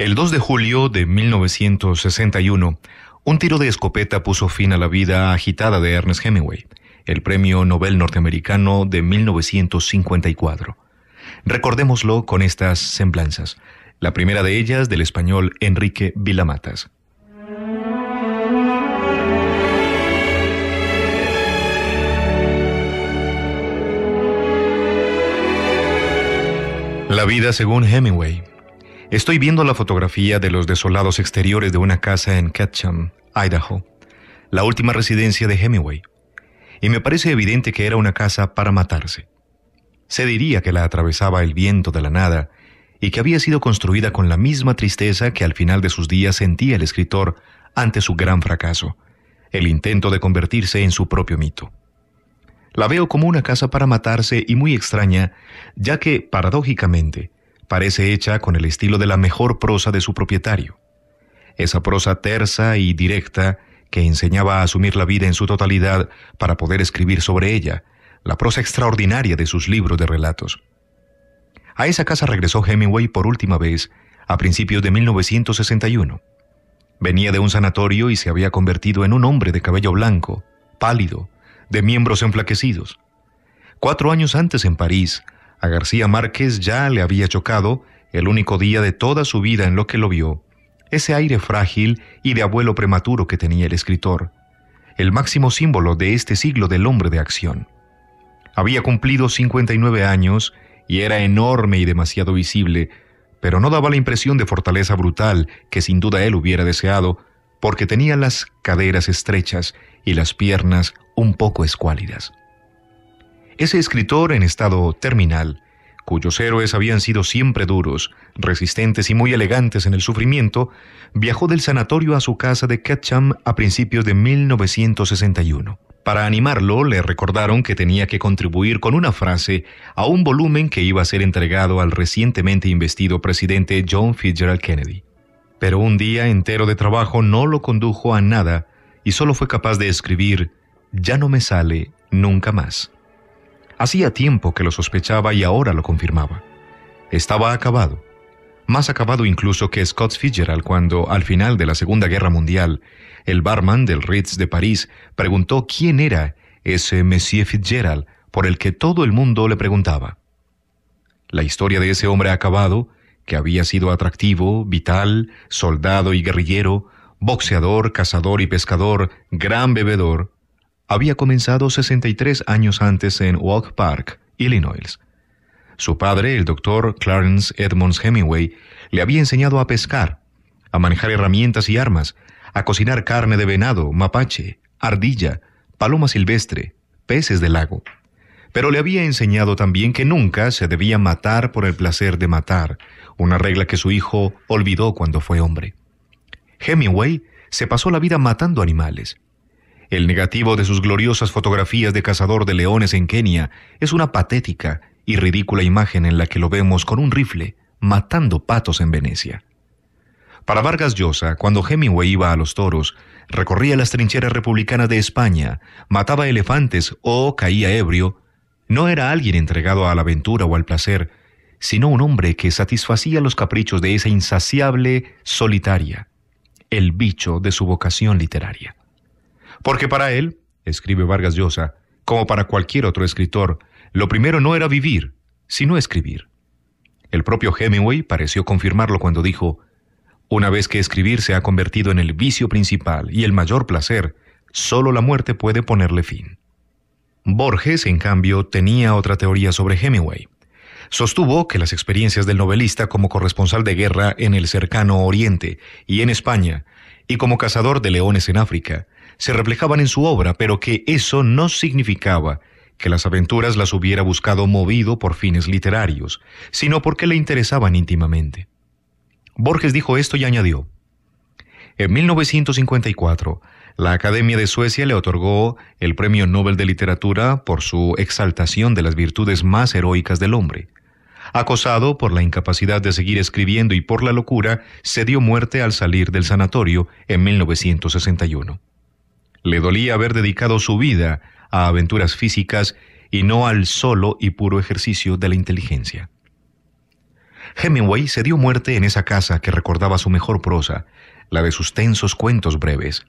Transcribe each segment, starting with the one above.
El 2 de julio de 1961, un tiro de escopeta puso fin a la vida agitada de Ernest Hemingway, el premio Nobel norteamericano de 1954. Recordémoslo con estas semblanzas, la primera de ellas del español Enrique Vilamatas. La vida según Hemingway Estoy viendo la fotografía de los desolados exteriores de una casa en Ketchum, Idaho, la última residencia de Hemingway, y me parece evidente que era una casa para matarse. Se diría que la atravesaba el viento de la nada y que había sido construida con la misma tristeza que al final de sus días sentía el escritor ante su gran fracaso, el intento de convertirse en su propio mito. La veo como una casa para matarse y muy extraña, ya que, paradójicamente, parece hecha con el estilo de la mejor prosa de su propietario. Esa prosa tersa y directa que enseñaba a asumir la vida en su totalidad para poder escribir sobre ella, la prosa extraordinaria de sus libros de relatos. A esa casa regresó Hemingway por última vez a principios de 1961. Venía de un sanatorio y se había convertido en un hombre de cabello blanco, pálido, de miembros enflaquecidos. Cuatro años antes en París a García Márquez ya le había chocado el único día de toda su vida en lo que lo vio, ese aire frágil y de abuelo prematuro que tenía el escritor, el máximo símbolo de este siglo del hombre de acción. Había cumplido 59 años y era enorme y demasiado visible, pero no daba la impresión de fortaleza brutal que sin duda él hubiera deseado, porque tenía las caderas estrechas y las piernas un poco escuálidas. Ese escritor en estado terminal, cuyos héroes habían sido siempre duros, resistentes y muy elegantes en el sufrimiento, viajó del sanatorio a su casa de Ketcham a principios de 1961. Para animarlo, le recordaron que tenía que contribuir con una frase a un volumen que iba a ser entregado al recientemente investido presidente John Fitzgerald Kennedy. Pero un día entero de trabajo no lo condujo a nada y solo fue capaz de escribir Ya no me sale nunca más. Hacía tiempo que lo sospechaba y ahora lo confirmaba. Estaba acabado, más acabado incluso que Scott Fitzgerald cuando, al final de la Segunda Guerra Mundial, el barman del Ritz de París preguntó quién era ese Monsieur Fitzgerald por el que todo el mundo le preguntaba. La historia de ese hombre acabado, que había sido atractivo, vital, soldado y guerrillero, boxeador, cazador y pescador, gran bebedor, había comenzado 63 años antes en Walk Park, Illinois. Su padre, el doctor Clarence Edmonds Hemingway, le había enseñado a pescar, a manejar herramientas y armas, a cocinar carne de venado, mapache, ardilla, paloma silvestre, peces del lago. Pero le había enseñado también que nunca se debía matar por el placer de matar, una regla que su hijo olvidó cuando fue hombre. Hemingway se pasó la vida matando animales el negativo de sus gloriosas fotografías de cazador de leones en Kenia es una patética y ridícula imagen en la que lo vemos con un rifle matando patos en Venecia. Para Vargas Llosa, cuando Hemingway iba a los toros, recorría las trincheras republicanas de España, mataba elefantes o caía ebrio, no era alguien entregado a la aventura o al placer, sino un hombre que satisfacía los caprichos de esa insaciable solitaria, el bicho de su vocación literaria. Porque para él, escribe Vargas Llosa, como para cualquier otro escritor, lo primero no era vivir, sino escribir. El propio Hemingway pareció confirmarlo cuando dijo, una vez que escribir se ha convertido en el vicio principal y el mayor placer, solo la muerte puede ponerle fin. Borges, en cambio, tenía otra teoría sobre Hemingway. Sostuvo que las experiencias del novelista como corresponsal de guerra en el cercano Oriente y en España, y como cazador de leones en África, se reflejaban en su obra, pero que eso no significaba que las aventuras las hubiera buscado movido por fines literarios, sino porque le interesaban íntimamente. Borges dijo esto y añadió, En 1954, la Academia de Suecia le otorgó el Premio Nobel de Literatura por su exaltación de las virtudes más heroicas del hombre. Acosado por la incapacidad de seguir escribiendo y por la locura, se dio muerte al salir del sanatorio en 1961. Le dolía haber dedicado su vida a aventuras físicas y no al solo y puro ejercicio de la inteligencia. Hemingway se dio muerte en esa casa que recordaba su mejor prosa, la de sus tensos cuentos breves.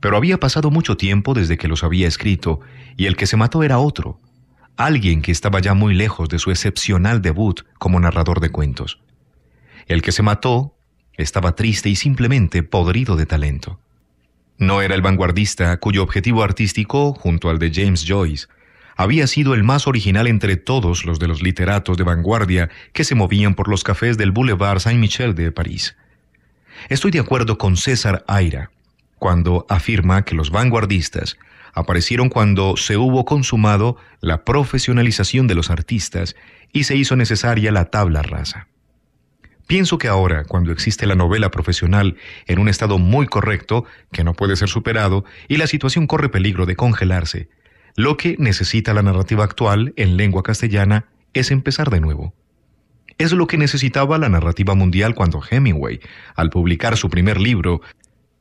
Pero había pasado mucho tiempo desde que los había escrito, y el que se mató era otro, alguien que estaba ya muy lejos de su excepcional debut como narrador de cuentos. El que se mató estaba triste y simplemente podrido de talento. No era el vanguardista cuyo objetivo artístico, junto al de James Joyce, había sido el más original entre todos los de los literatos de vanguardia que se movían por los cafés del Boulevard Saint-Michel de París. Estoy de acuerdo con César Aira cuando afirma que los vanguardistas aparecieron cuando se hubo consumado la profesionalización de los artistas y se hizo necesaria la tabla rasa. Pienso que ahora, cuando existe la novela profesional en un estado muy correcto, que no puede ser superado, y la situación corre peligro de congelarse, lo que necesita la narrativa actual en lengua castellana es empezar de nuevo. Es lo que necesitaba la narrativa mundial cuando Hemingway, al publicar su primer libro,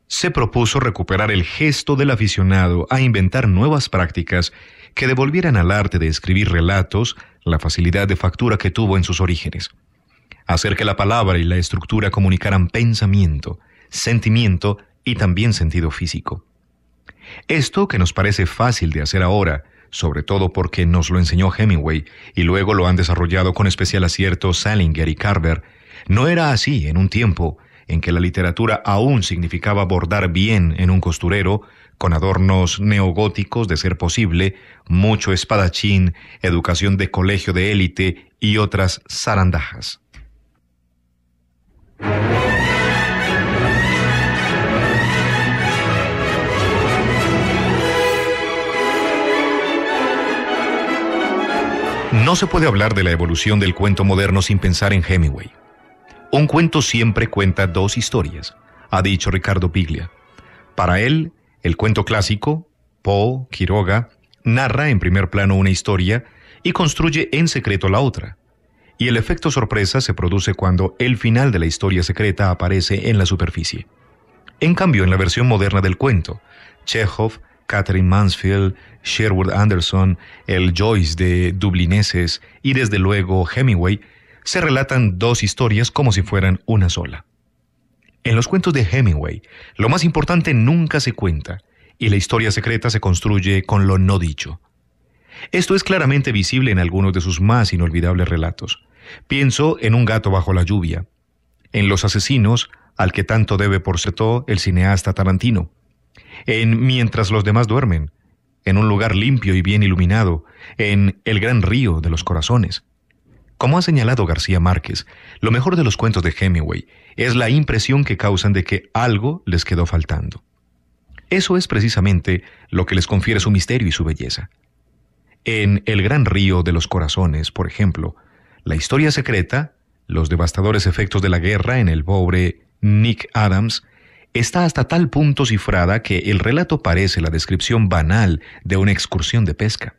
se propuso recuperar el gesto del aficionado a inventar nuevas prácticas que devolvieran al arte de escribir relatos la facilidad de factura que tuvo en sus orígenes hacer que la palabra y la estructura comunicaran pensamiento, sentimiento y también sentido físico. Esto que nos parece fácil de hacer ahora, sobre todo porque nos lo enseñó Hemingway y luego lo han desarrollado con especial acierto Salinger y Carver, no era así en un tiempo en que la literatura aún significaba bordar bien en un costurero, con adornos neogóticos de ser posible, mucho espadachín, educación de colegio de élite y otras zarandajas. No se puede hablar de la evolución del cuento moderno sin pensar en Hemingway. Un cuento siempre cuenta dos historias, ha dicho Ricardo Piglia. Para él, el cuento clásico, Poe, Quiroga, narra en primer plano una historia y construye en secreto la otra y el efecto sorpresa se produce cuando el final de la historia secreta aparece en la superficie. En cambio, en la versión moderna del cuento, Chekhov, Catherine Mansfield, Sherwood Anderson, el Joyce de Dublineses y desde luego Hemingway, se relatan dos historias como si fueran una sola. En los cuentos de Hemingway, lo más importante nunca se cuenta, y la historia secreta se construye con lo no dicho. Esto es claramente visible en algunos de sus más inolvidables relatos. Pienso en Un gato bajo la lluvia, en Los asesinos, al que tanto debe por Setó el cineasta Tarantino, en Mientras los demás duermen, en un lugar limpio y bien iluminado, en El gran río de los corazones. Como ha señalado García Márquez, lo mejor de los cuentos de Hemingway es la impresión que causan de que algo les quedó faltando. Eso es precisamente lo que les confiere su misterio y su belleza. En El Gran Río de los Corazones, por ejemplo, la historia secreta, los devastadores efectos de la guerra en el pobre Nick Adams, está hasta tal punto cifrada que el relato parece la descripción banal de una excursión de pesca.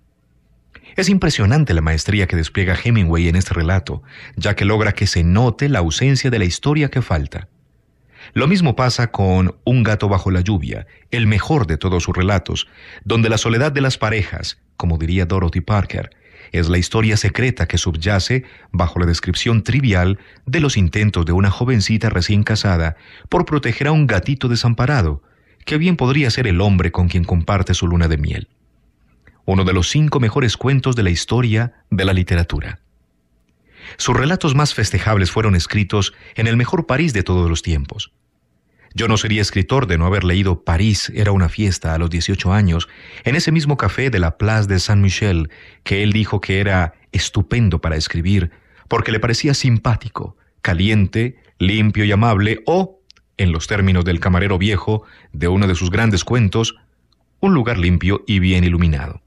Es impresionante la maestría que despliega Hemingway en este relato, ya que logra que se note la ausencia de la historia que falta. Lo mismo pasa con Un gato bajo la lluvia, el mejor de todos sus relatos, donde la soledad de las parejas, como diría Dorothy Parker, es la historia secreta que subyace bajo la descripción trivial de los intentos de una jovencita recién casada por proteger a un gatito desamparado, que bien podría ser el hombre con quien comparte su luna de miel. Uno de los cinco mejores cuentos de la historia de la literatura. Sus relatos más festejables fueron escritos en el mejor París de todos los tiempos, yo no sería escritor de no haber leído París era una fiesta a los 18 años, en ese mismo café de la Place de Saint-Michel, que él dijo que era estupendo para escribir, porque le parecía simpático, caliente, limpio y amable, o, en los términos del camarero viejo de uno de sus grandes cuentos, un lugar limpio y bien iluminado.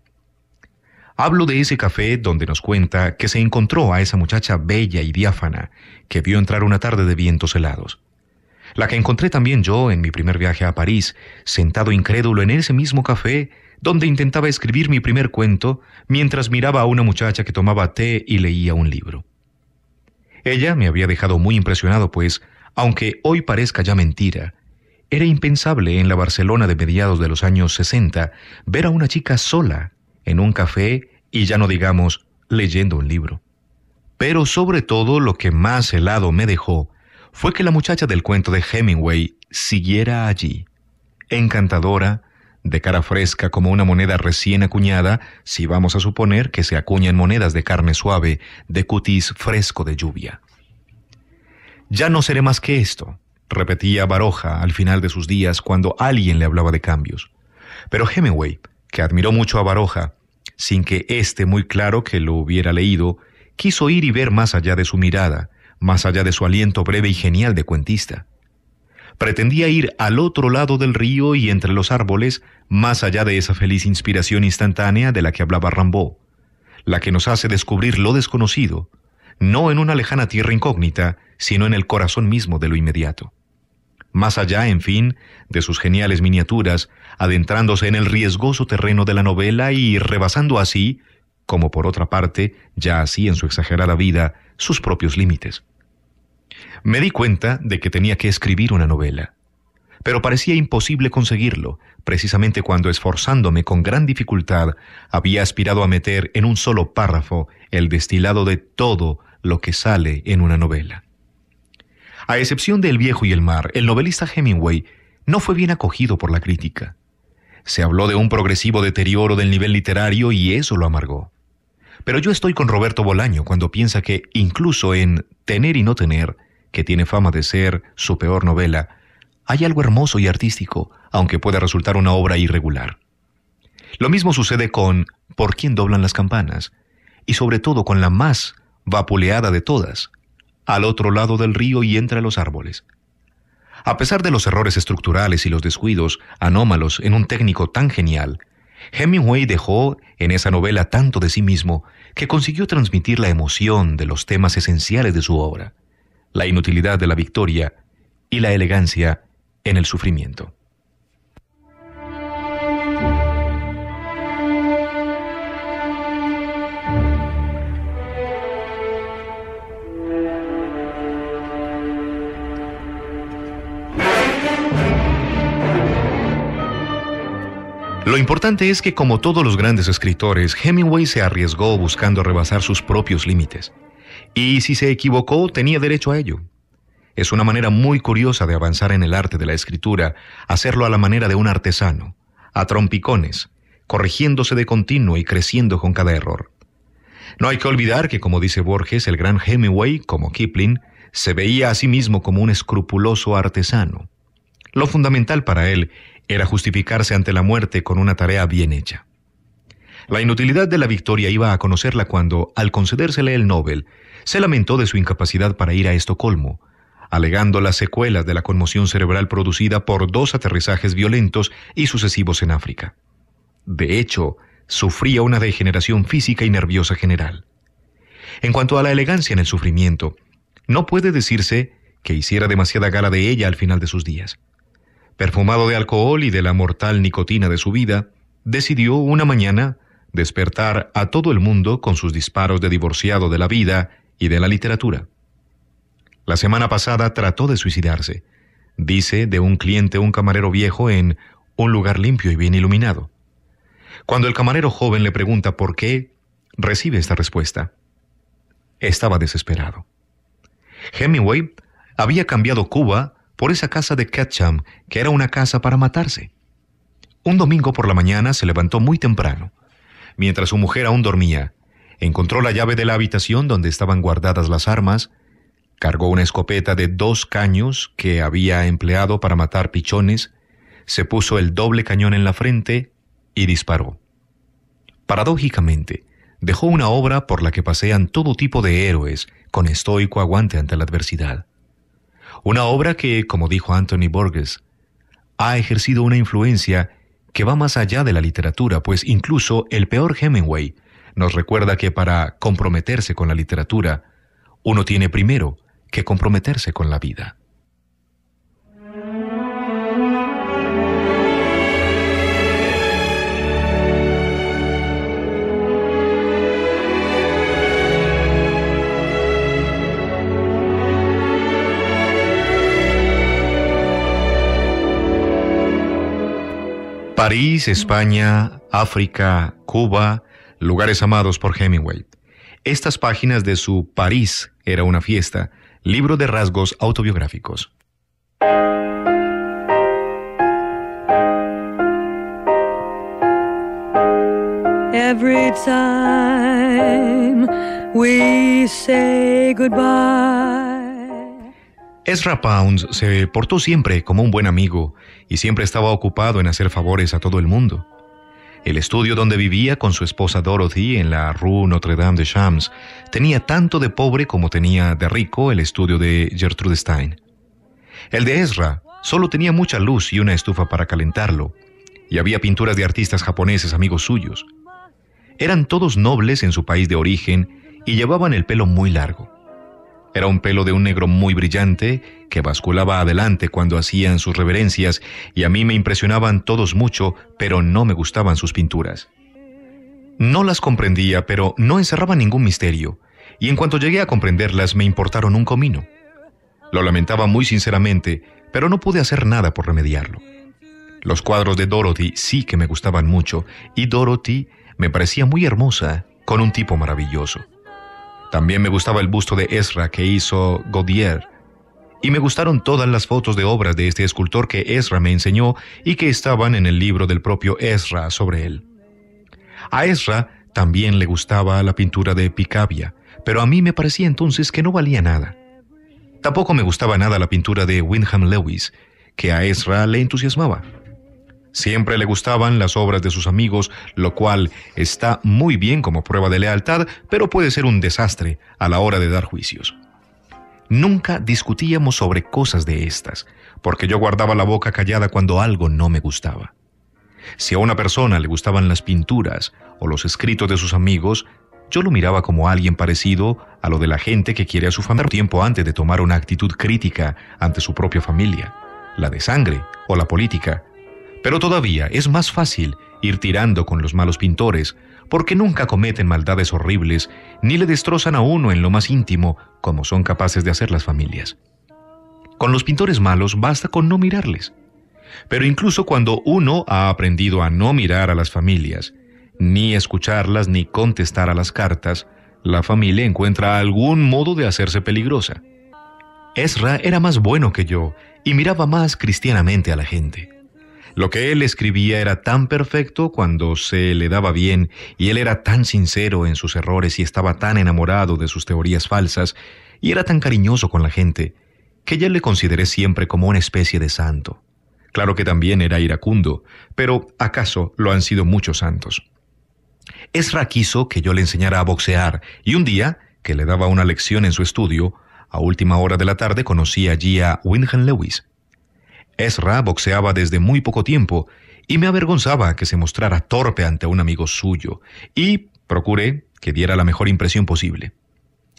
Hablo de ese café donde nos cuenta que se encontró a esa muchacha bella y diáfana que vio entrar una tarde de vientos helados la que encontré también yo en mi primer viaje a París, sentado incrédulo en ese mismo café donde intentaba escribir mi primer cuento mientras miraba a una muchacha que tomaba té y leía un libro. Ella me había dejado muy impresionado, pues, aunque hoy parezca ya mentira, era impensable en la Barcelona de mediados de los años 60 ver a una chica sola en un café y ya no digamos leyendo un libro. Pero sobre todo lo que más helado me dejó fue que la muchacha del cuento de Hemingway siguiera allí, encantadora, de cara fresca como una moneda recién acuñada, si vamos a suponer que se acuñan monedas de carne suave, de cutis fresco de lluvia. Ya no seré más que esto, repetía Baroja al final de sus días cuando alguien le hablaba de cambios. Pero Hemingway, que admiró mucho a Baroja, sin que éste muy claro que lo hubiera leído, quiso ir y ver más allá de su mirada, más allá de su aliento breve y genial de cuentista. Pretendía ir al otro lado del río y entre los árboles, más allá de esa feliz inspiración instantánea de la que hablaba Rambaud, la que nos hace descubrir lo desconocido, no en una lejana tierra incógnita, sino en el corazón mismo de lo inmediato. Más allá, en fin, de sus geniales miniaturas, adentrándose en el riesgoso terreno de la novela y rebasando así, como por otra parte ya así en su exagerada vida, sus propios límites. Me di cuenta de que tenía que escribir una novela, pero parecía imposible conseguirlo, precisamente cuando esforzándome con gran dificultad había aspirado a meter en un solo párrafo el destilado de todo lo que sale en una novela. A excepción de El viejo y el mar, el novelista Hemingway no fue bien acogido por la crítica. Se habló de un progresivo deterioro del nivel literario y eso lo amargó. Pero yo estoy con Roberto Bolaño cuando piensa que, incluso en Tener y no tener, que tiene fama de ser su peor novela, hay algo hermoso y artístico, aunque pueda resultar una obra irregular. Lo mismo sucede con Por quién doblan las campanas, y sobre todo con la más vapuleada de todas, Al otro lado del río y entre los árboles. A pesar de los errores estructurales y los descuidos anómalos en un técnico tan genial, Hemingway dejó en esa novela tanto de sí mismo que consiguió transmitir la emoción de los temas esenciales de su obra la inutilidad de la victoria y la elegancia en el sufrimiento. Lo importante es que, como todos los grandes escritores, Hemingway se arriesgó buscando rebasar sus propios límites. Y si se equivocó, tenía derecho a ello. Es una manera muy curiosa de avanzar en el arte de la escritura, hacerlo a la manera de un artesano, a trompicones, corrigiéndose de continuo y creciendo con cada error. No hay que olvidar que, como dice Borges, el gran Hemingway, como Kipling, se veía a sí mismo como un escrupuloso artesano. Lo fundamental para él era justificarse ante la muerte con una tarea bien hecha. La inutilidad de la victoria iba a conocerla cuando, al concedérsele el Nobel, se lamentó de su incapacidad para ir a Estocolmo, alegando las secuelas de la conmoción cerebral producida por dos aterrizajes violentos y sucesivos en África. De hecho, sufría una degeneración física y nerviosa general. En cuanto a la elegancia en el sufrimiento, no puede decirse que hiciera demasiada gala de ella al final de sus días. Perfumado de alcohol y de la mortal nicotina de su vida, decidió una mañana despertar a todo el mundo con sus disparos de divorciado de la vida y de la literatura. La semana pasada trató de suicidarse, dice de un cliente un camarero viejo en un lugar limpio y bien iluminado. Cuando el camarero joven le pregunta por qué, recibe esta respuesta. Estaba desesperado. Hemingway había cambiado Cuba por esa casa de Ketcham, que era una casa para matarse. Un domingo por la mañana se levantó muy temprano. Mientras su mujer aún dormía, encontró la llave de la habitación donde estaban guardadas las armas, cargó una escopeta de dos caños que había empleado para matar pichones, se puso el doble cañón en la frente y disparó. Paradójicamente, dejó una obra por la que pasean todo tipo de héroes con estoico aguante ante la adversidad. Una obra que, como dijo Anthony Borges, ha ejercido una influencia que va más allá de la literatura, pues incluso el peor Hemingway nos recuerda que para comprometerse con la literatura, uno tiene primero que comprometerse con la vida. París, España, África, Cuba, lugares amados por Hemingway. Estas páginas de su París era una fiesta, libro de rasgos autobiográficos. Every Ezra Pounds se portó siempre como un buen amigo y siempre estaba ocupado en hacer favores a todo el mundo. El estudio donde vivía con su esposa Dorothy en la Rue Notre-Dame de Champs tenía tanto de pobre como tenía de rico el estudio de Gertrude Stein. El de Ezra solo tenía mucha luz y una estufa para calentarlo, y había pinturas de artistas japoneses amigos suyos. Eran todos nobles en su país de origen y llevaban el pelo muy largo. Era un pelo de un negro muy brillante que basculaba adelante cuando hacían sus reverencias y a mí me impresionaban todos mucho, pero no me gustaban sus pinturas. No las comprendía, pero no encerraba ningún misterio, y en cuanto llegué a comprenderlas me importaron un comino. Lo lamentaba muy sinceramente, pero no pude hacer nada por remediarlo. Los cuadros de Dorothy sí que me gustaban mucho, y Dorothy me parecía muy hermosa, con un tipo maravilloso. También me gustaba el busto de Ezra que hizo Godier. Y me gustaron todas las fotos de obras de este escultor que Ezra me enseñó y que estaban en el libro del propio Ezra sobre él. A Ezra también le gustaba la pintura de Picabia, pero a mí me parecía entonces que no valía nada. Tampoco me gustaba nada la pintura de Wyndham Lewis, que a Ezra le entusiasmaba. Siempre le gustaban las obras de sus amigos, lo cual está muy bien como prueba de lealtad, pero puede ser un desastre a la hora de dar juicios. Nunca discutíamos sobre cosas de estas, porque yo guardaba la boca callada cuando algo no me gustaba. Si a una persona le gustaban las pinturas o los escritos de sus amigos, yo lo miraba como alguien parecido a lo de la gente que quiere a su familia tiempo antes de tomar una actitud crítica ante su propia familia, la de sangre o la política, pero todavía es más fácil ir tirando con los malos pintores, porque nunca cometen maldades horribles ni le destrozan a uno en lo más íntimo como son capaces de hacer las familias. Con los pintores malos basta con no mirarles. Pero incluso cuando uno ha aprendido a no mirar a las familias, ni escucharlas ni contestar a las cartas, la familia encuentra algún modo de hacerse peligrosa. Ezra era más bueno que yo y miraba más cristianamente a la gente. Lo que él escribía era tan perfecto cuando se le daba bien, y él era tan sincero en sus errores y estaba tan enamorado de sus teorías falsas, y era tan cariñoso con la gente, que ya le consideré siempre como una especie de santo. Claro que también era iracundo, pero acaso lo han sido muchos santos. Esra quiso que yo le enseñara a boxear, y un día, que le daba una lección en su estudio, a última hora de la tarde conocí allí a Wyndham Lewis, Ezra boxeaba desde muy poco tiempo y me avergonzaba que se mostrara torpe ante un amigo suyo y procuré que diera la mejor impresión posible.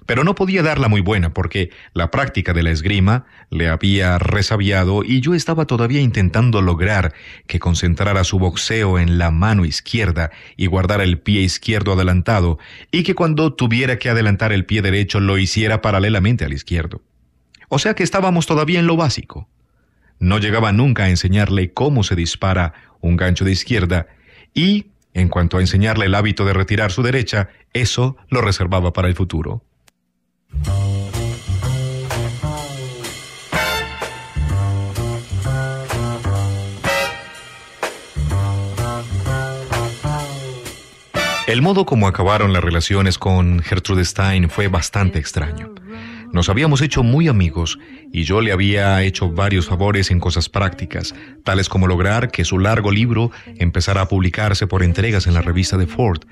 Pero no podía darla muy buena porque la práctica de la esgrima le había resabiado y yo estaba todavía intentando lograr que concentrara su boxeo en la mano izquierda y guardara el pie izquierdo adelantado y que cuando tuviera que adelantar el pie derecho lo hiciera paralelamente al izquierdo. O sea que estábamos todavía en lo básico no llegaba nunca a enseñarle cómo se dispara un gancho de izquierda y, en cuanto a enseñarle el hábito de retirar su derecha, eso lo reservaba para el futuro. El modo como acabaron las relaciones con Gertrude Stein fue bastante extraño. Nos habíamos hecho muy amigos y yo le había hecho varios favores en cosas prácticas, tales como lograr que su largo libro empezara a publicarse por entregas en la revista de Ford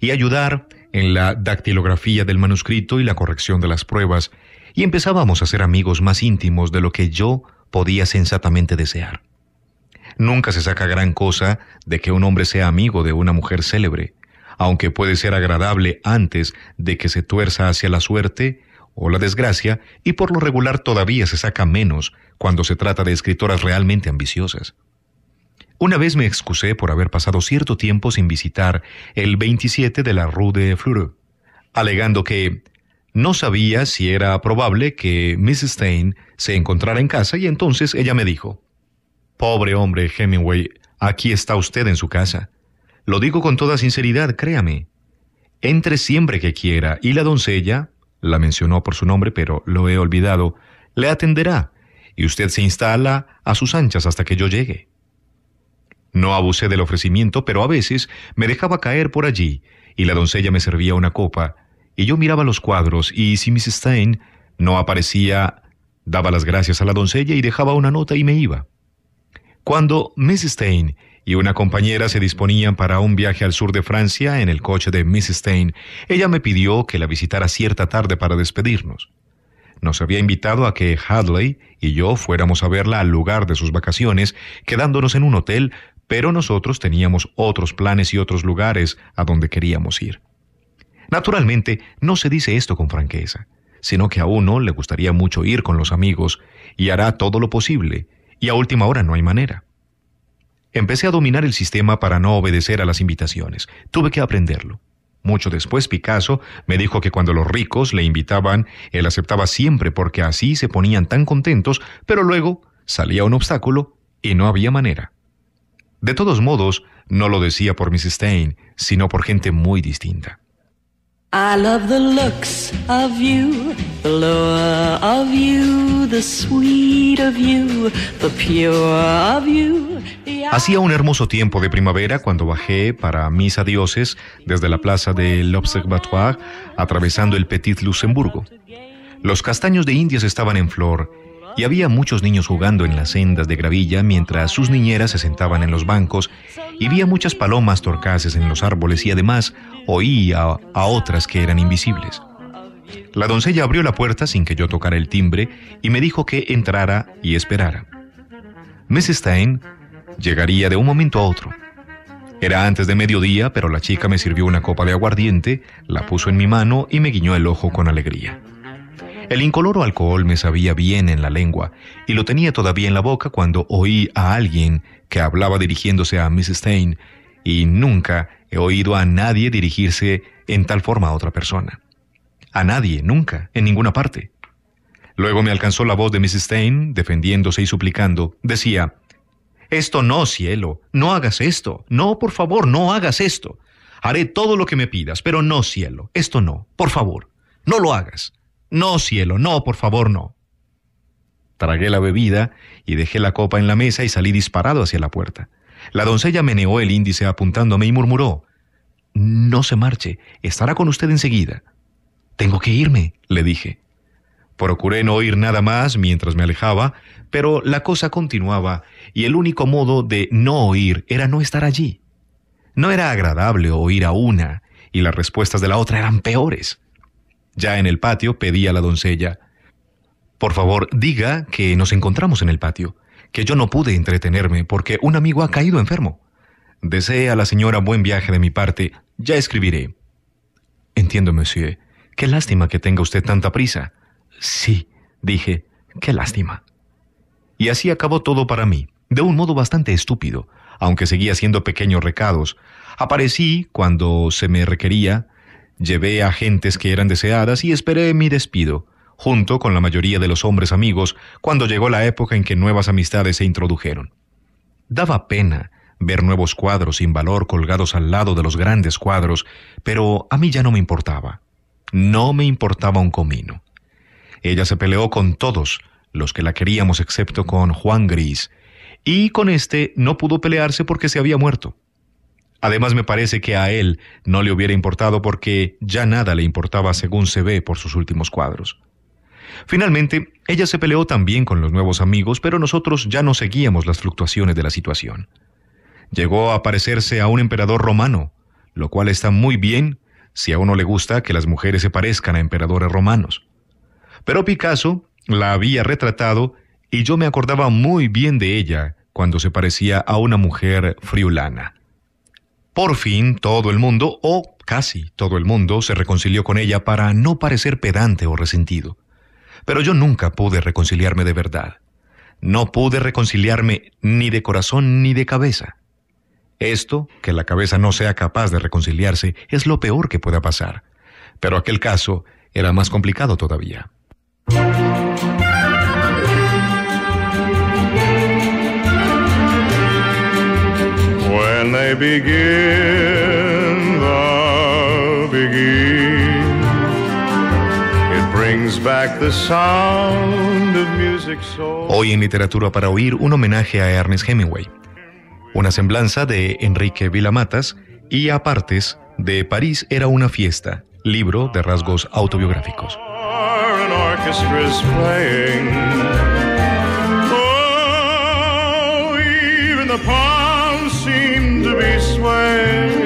y ayudar en la dactilografía del manuscrito y la corrección de las pruebas, y empezábamos a ser amigos más íntimos de lo que yo podía sensatamente desear. Nunca se saca gran cosa de que un hombre sea amigo de una mujer célebre, aunque puede ser agradable antes de que se tuerza hacia la suerte o la desgracia, y por lo regular todavía se saca menos cuando se trata de escritoras realmente ambiciosas. Una vez me excusé por haber pasado cierto tiempo sin visitar el 27 de la Rue de Fleur, alegando que no sabía si era probable que Miss Stein se encontrara en casa y entonces ella me dijo, Pobre hombre, Hemingway, aquí está usted en su casa. Lo digo con toda sinceridad, créame. Entre siempre que quiera y la doncella, la mencionó por su nombre, pero lo he olvidado, le atenderá y usted se instala a sus anchas hasta que yo llegue. No abusé del ofrecimiento, pero a veces me dejaba caer por allí y la doncella me servía una copa y yo miraba los cuadros y si Miss Stein no aparecía, daba las gracias a la doncella y dejaba una nota y me iba. Cuando Miss Stein y una compañera se disponían para un viaje al sur de Francia en el coche de Mrs. Stein, ella me pidió que la visitara cierta tarde para despedirnos. Nos había invitado a que Hadley y yo fuéramos a verla al lugar de sus vacaciones, quedándonos en un hotel, pero nosotros teníamos otros planes y otros lugares a donde queríamos ir. Naturalmente, no se dice esto con franqueza, sino que a uno le gustaría mucho ir con los amigos y hará todo lo posible, y a última hora no hay manera. Empecé a dominar el sistema para no obedecer a las invitaciones. Tuve que aprenderlo. Mucho después Picasso me dijo que cuando los ricos le invitaban, él aceptaba siempre porque así se ponían tan contentos, pero luego salía un obstáculo y no había manera. De todos modos, no lo decía por Miss Stein, sino por gente muy distinta. I love the looks of you, the of you, the sweet of you, the pure of you. Hacía un hermoso tiempo de primavera cuando bajé para mis adioses desde la plaza del L'Observatoire atravesando el Petit Luxemburgo. Los castaños de Indias estaban en flor y había muchos niños jugando en las sendas de gravilla mientras sus niñeras se sentaban en los bancos y vi muchas palomas torcaces en los árboles y además oía a otras que eran invisibles. La doncella abrió la puerta sin que yo tocara el timbre y me dijo que entrara y esperara. Miss Stein llegaría de un momento a otro. Era antes de mediodía, pero la chica me sirvió una copa de aguardiente, la puso en mi mano y me guiñó el ojo con alegría. El incoloro alcohol me sabía bien en la lengua y lo tenía todavía en la boca cuando oí a alguien que hablaba dirigiéndose a Mrs. Stein y nunca he oído a nadie dirigirse en tal forma a otra persona. A nadie, nunca, en ninguna parte. Luego me alcanzó la voz de Mrs. Stein, defendiéndose y suplicando. Decía, Esto no, cielo, no hagas esto, no, por favor, no hagas esto. Haré todo lo que me pidas, pero no, cielo, esto no, por favor, no lo hagas. No, cielo, no, por favor, no. Tragué la bebida y dejé la copa en la mesa y salí disparado hacia la puerta. La doncella meneó el índice apuntándome y murmuró, No se marche, estará con usted enseguida. Tengo que irme, le dije. Procuré no oír nada más mientras me alejaba, pero la cosa continuaba y el único modo de no oír era no estar allí. No era agradable oír a una y las respuestas de la otra eran peores. Ya en el patio pedí a la doncella, por favor, diga que nos encontramos en el patio, que yo no pude entretenerme porque un amigo ha caído enfermo. Desea a la señora buen viaje de mi parte, ya escribiré. Entiendo, monsieur. Qué lástima que tenga usted tanta prisa. Sí, dije, qué lástima. Y así acabó todo para mí, de un modo bastante estúpido, aunque seguía haciendo pequeños recados. Aparecí cuando se me requería, Llevé a gentes que eran deseadas y esperé mi despido, junto con la mayoría de los hombres amigos, cuando llegó la época en que nuevas amistades se introdujeron. Daba pena ver nuevos cuadros sin valor colgados al lado de los grandes cuadros, pero a mí ya no me importaba. No me importaba un comino. Ella se peleó con todos los que la queríamos excepto con Juan Gris, y con este no pudo pelearse porque se había muerto. Además, me parece que a él no le hubiera importado porque ya nada le importaba según se ve por sus últimos cuadros. Finalmente, ella se peleó también con los nuevos amigos, pero nosotros ya no seguíamos las fluctuaciones de la situación. Llegó a parecerse a un emperador romano, lo cual está muy bien si a uno le gusta que las mujeres se parezcan a emperadores romanos. Pero Picasso la había retratado y yo me acordaba muy bien de ella cuando se parecía a una mujer friulana. Por fin todo el mundo, o casi todo el mundo, se reconcilió con ella para no parecer pedante o resentido. Pero yo nunca pude reconciliarme de verdad. No pude reconciliarme ni de corazón ni de cabeza. Esto, que la cabeza no sea capaz de reconciliarse, es lo peor que pueda pasar. Pero aquel caso era más complicado todavía. Hoy en Literatura para Oír, un homenaje a Ernest Hemingway. Una semblanza de Enrique Vilamatas y Apartes de París era una fiesta, libro de rasgos autobiográficos. day.